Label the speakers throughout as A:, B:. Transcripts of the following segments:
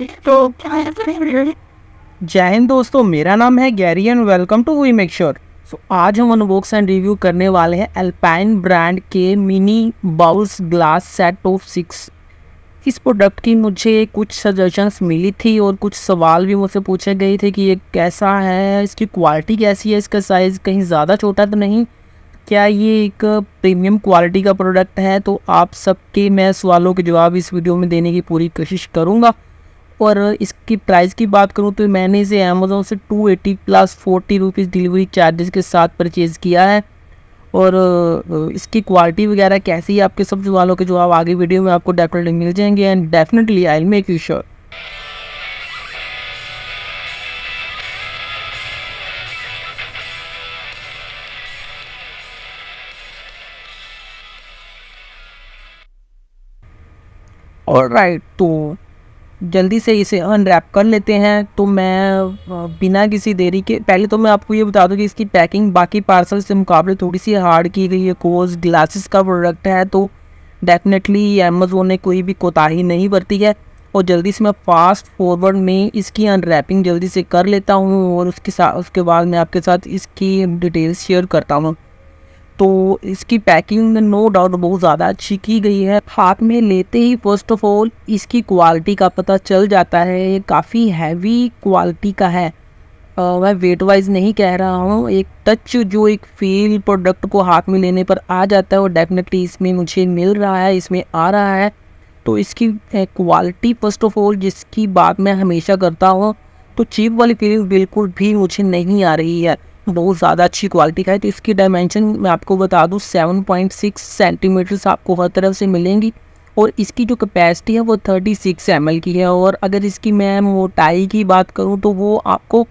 A: जय हिंद दोस्तों मेरा नाम है Gary and welcome to We Make Sure so आज हम अनबॉक्स एंड रिव्यू करने वाले हैं एल्पाइन ब्रांड के mini bowls glass set of six इस प्रोडक्ट की मुझे कुछ सजेशंस मिली थी और कुछ सवाल भी मुझसे पूछे गए थे कि ये कैसा है इसकी क्वालिटी कैसी है इसका साइज़ कहीं ज़्यादा छोटा तो नहीं क्या ये एक प्रीमियम क्वालिटी का प्रोडक्ट है तो आप सबके मैं सवालों के जवाब इस वीडियो में देने की पूरी कोशिश करूँगा और इसकी प्राइस की बात करूँ तो मैंने इसे अमेज़ोन से 280 plus forty rupees delivery charges के साथ परचेज़ किया है और इसकी क्वालिटी वगैरह कैसी है आपके सब सवालों के जवाब आगे वीडियो में आपको डेफिनेटली मिल जाएंगे and definitely I make you sure और राइट right, तो जल्दी से इसे अनरैप कर लेते हैं तो मैं बिना किसी देरी के पहले तो मैं आपको ये बता दूं कि इसकी पैकिंग बाकी पार्सल से मुकाबले थोड़ी सी हार्ड की गई है कोज ग्लासेस का प्रोडक्ट है तो डेफिनेटली अमेजोन ने कोई भी कोताही नहीं बरती है और जल्दी से मैं फास्ट फॉरवर्ड में इसकी अनरैपिंग जल्दी से कर लेता हूँ और उसके साथ उसके बाद मैं आपके साथ इसकी डिटेल्स शेयर करता हूँ तो इसकी पैकिंग नो डाउट बहुत ज़्यादा अच्छी की गई है हाथ में लेते ही फर्स्ट ऑफ ऑल इसकी क्वालिटी का पता चल जाता है ये काफ़ी हैवी क्वालिटी का है आ, मैं वेट वाइज नहीं कह रहा हूँ एक टच जो एक फील प्रोडक्ट को हाथ में लेने पर आ जाता है वो डेफिनेटली इसमें मुझे मिल रहा है इसमें आ रहा है तो इसकी क्वालिटी फर्स्ट ऑफ ऑल जिसकी बात मैं हमेशा करता हूँ तो चीप वाली फीलिंग बिल्कुल भी मुझे नहीं आ रही है बहुत ज़्यादा अच्छी क्वालिटी का है तो इसकी डायमेंशन मैं आपको बता दूँ सेवन पॉइंट सिक्स सेंटीमीटर्स आपको हर तरफ से मिलेंगी और इसकी जो कैपेसिटी है वो थर्टी सिक्स एम एल की है और अगर इसकी मैं मोटाई की बात करूँ तो वो आपको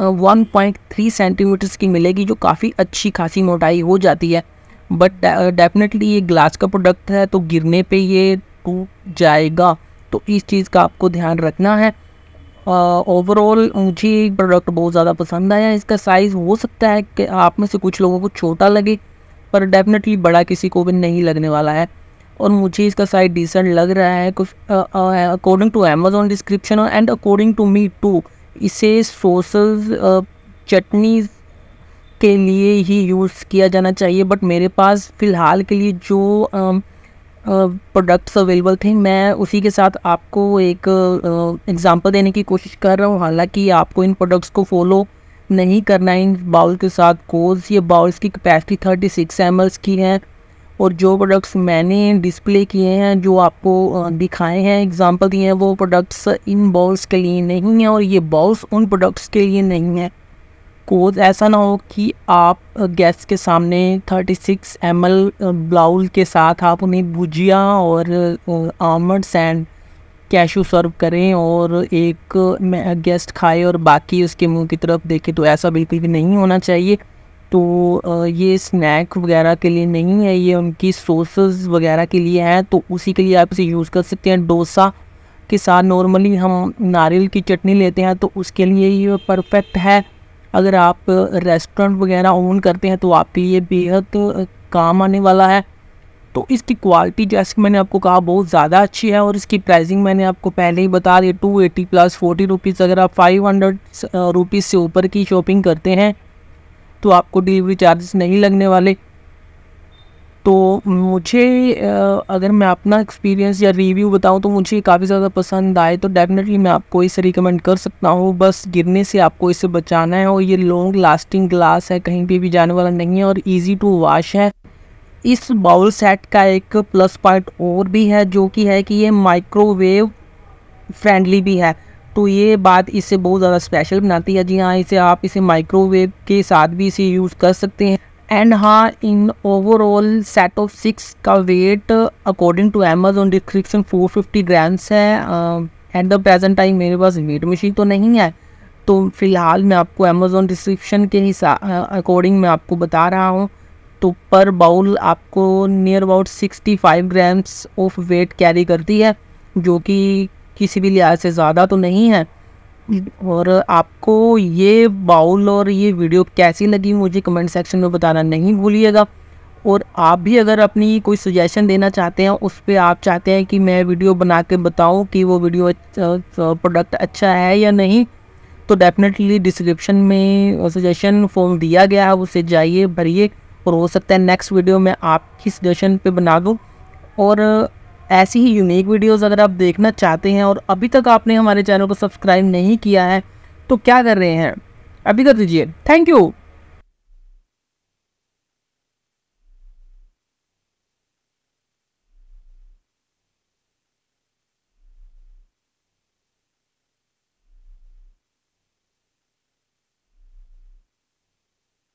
A: वन पॉइंट थ्री सेंटीमीटर्स की मिलेगी जो काफ़ी अच्छी खासी मोटाई हो जाती है बट डेफिनेटली ये ग्लास का प्रोडक्ट है तो गिरने पर ये टूट जाएगा तो इस चीज़ का आपको ध्यान रखना है ओवरऑल मुझे ये प्रोडक्ट बहुत ज़्यादा पसंद आया इसका साइज़ हो सकता है कि आप में से कुछ लोगों को छोटा लगे पर डेफिनेटली बड़ा किसी को भी नहीं लगने वाला है और मुझे इसका साइज डिसेंट लग रहा है कुछ according to Amazon description and according to me too इसे सोसेस चटनी के लिए ही यूज़ किया जाना चाहिए बट मेरे पास फ़िलहाल के लिए जो uh, प्रोडक्ट्स अवेलेबल थे मैं उसी के साथ आपको एक एग्ज़ाम्पल देने की कोशिश कर रहा हूँ हालांकि आपको इन प्रोडक्ट्स को फॉलो नहीं करना है इन बाउल के साथ कोज ये बाउल्स की कैपेसिटी थर्टी सिक्स एम की है और जो प्रोडक्ट्स मैंने डिस्प्ले किए हैं जो आपको दिखाए हैं एग्ज़ाम्पल दिए हैं वो प्रोडक्ट्स इन बाउल्स के लिए नहीं हैं और ये बाउल्स उन प्रोडक्ट्स के लिए नहीं हैं कोज ऐसा ना हो कि आप गेस्ट के सामने 36 सिक्स एम एल ब्लाउल के साथ आप उन्हें भुजिया और आमंड्स एंड कैशू सर्व करें और एक गेस्ट खाए और बाकी उसके मुंह की तरफ देखे तो ऐसा बिल्कुल भी नहीं होना चाहिए तो ये स्नैक वगैरह के लिए नहीं है ये उनकी सोसेस वगैरह के लिए है तो उसी के लिए आप इसे यूज़ कर सकते हैं डोसा के साथ नॉर्मली हम नारियल की चटनी लेते हैं तो उसके लिए ये परफेक्ट है अगर आप रेस्टोरेंट वगैरह ओन करते हैं तो आपके लिए बेहद काम आने वाला है तो इसकी क्वालिटी जैसे मैंने आपको कहा बहुत ज़्यादा अच्छी है और इसकी प्राइसिंग मैंने आपको पहले ही बता दी two eighty plus forty rupees अगर आप फाइव हंड्रेड रुपीज़ से ऊपर की शॉपिंग करते हैं तो आपको डिलीवरी चार्जेस नहीं लगने वाले तो मुझे अगर मैं अपना एक्सपीरियंस या रिव्यू बताऊं तो मुझे काफ़ी ज़्यादा पसंद आए तो डेफिनेटली मैं आपको इसे रिकमेंड कर सकता हूँ बस गिरने से आपको इसे बचाना है और ये लॉन्ग लास्टिंग ग्लास है कहीं पे भी जाने वाला नहीं है और इजी टू वॉश है इस बाउल सेट का एक प्लस पॉइंट और भी है जो कि है कि ये माइक्रोवेव फ्रेंडली भी है तो ये बात इसे बहुत ज़्यादा स्पेशल बनाती है जी हाँ इसे आप इसे माइक्रोवेव के साथ भी इसे यूज़ कर सकते हैं एंड हाँ in overall set of six का weight according to Amazon description 450 grams है एट द प्रेजेंट टाइम मेरे पास वेट मशीन तो नहीं है तो फ़िलहाल मैं आपको अमेजोन डिस्क्रिप्शन के हिसाब अकॉर्डिंग uh, मैं आपको बता रहा हूँ तो पर बाउल आपको near about 65 grams of weight carry करती है जो कि किसी भी लिहाज से ज़्यादा तो नहीं है और आपको ये बाउल और ये वीडियो कैसी लगी मुझे कमेंट सेक्शन में बताना नहीं भूलिएगा और आप भी अगर अपनी कोई सजेशन देना चाहते हैं उस पर आप चाहते हैं कि मैं वीडियो बना के बताऊँ कि वो वीडियो प्रोडक्ट अच्छा है या नहीं तो डेफिनेटली डिस्क्रिप्शन में सजेशन फॉर्म दिया गया है उसे जाइए भरिए और हो सकता है नेक्स्ट वीडियो में आपकी सजेशन पे बना दूँ और ऐसी ही यूनिक वीडियोस अगर आप देखना चाहते हैं और अभी तक आपने हमारे चैनल को सब्सक्राइब नहीं किया है तो क्या कर रहे हैं अभी कर दीजिए थैंक यू